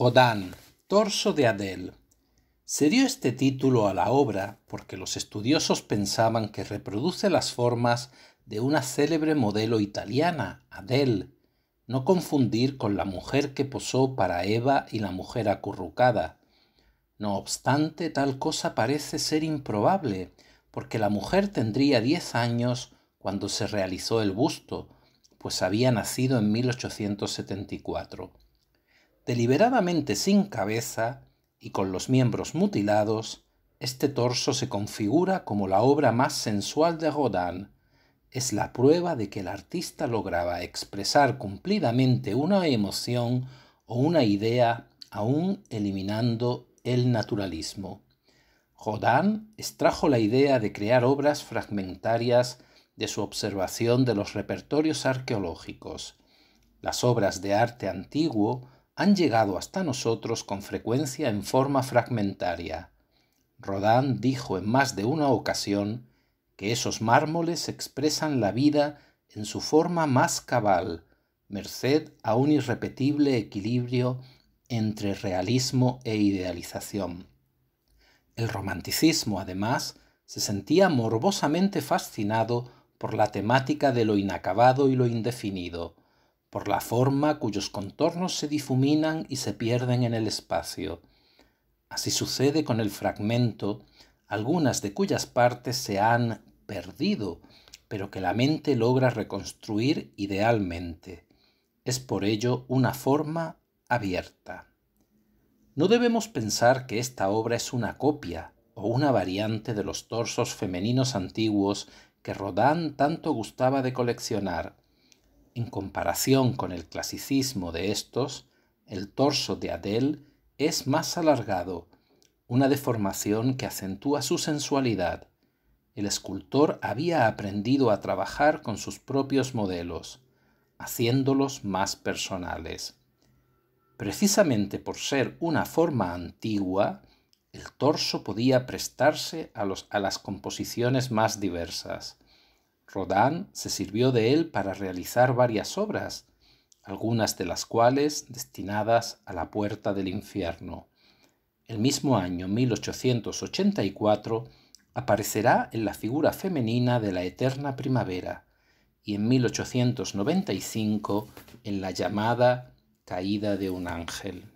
Jodán, Torso de Adel. Se dio este título a la obra porque los estudiosos pensaban que reproduce las formas de una célebre modelo italiana, Adel, no confundir con la mujer que posó para Eva y la mujer acurrucada. No obstante, tal cosa parece ser improbable, porque la mujer tendría diez años cuando se realizó el busto, pues había nacido en 1874. Deliberadamente sin cabeza y con los miembros mutilados, este torso se configura como la obra más sensual de Rodin. Es la prueba de que el artista lograba expresar cumplidamente una emoción o una idea aún eliminando el naturalismo. Rodin extrajo la idea de crear obras fragmentarias de su observación de los repertorios arqueológicos. Las obras de arte antiguo han llegado hasta nosotros con frecuencia en forma fragmentaria. Rodin dijo en más de una ocasión que esos mármoles expresan la vida en su forma más cabal, merced a un irrepetible equilibrio entre realismo e idealización. El romanticismo, además, se sentía morbosamente fascinado por la temática de lo inacabado y lo indefinido, por la forma cuyos contornos se difuminan y se pierden en el espacio. Así sucede con el fragmento, algunas de cuyas partes se han perdido, pero que la mente logra reconstruir idealmente. Es por ello una forma abierta. No debemos pensar que esta obra es una copia o una variante de los torsos femeninos antiguos que Rodin tanto gustaba de coleccionar, en comparación con el clasicismo de estos, el torso de Adele es más alargado, una deformación que acentúa su sensualidad. El escultor había aprendido a trabajar con sus propios modelos, haciéndolos más personales. Precisamente por ser una forma antigua, el torso podía prestarse a las composiciones más diversas. Rodán se sirvió de él para realizar varias obras, algunas de las cuales destinadas a la puerta del infierno. El mismo año 1884 aparecerá en la figura femenina de la eterna primavera y en 1895 en la llamada Caída de un ángel.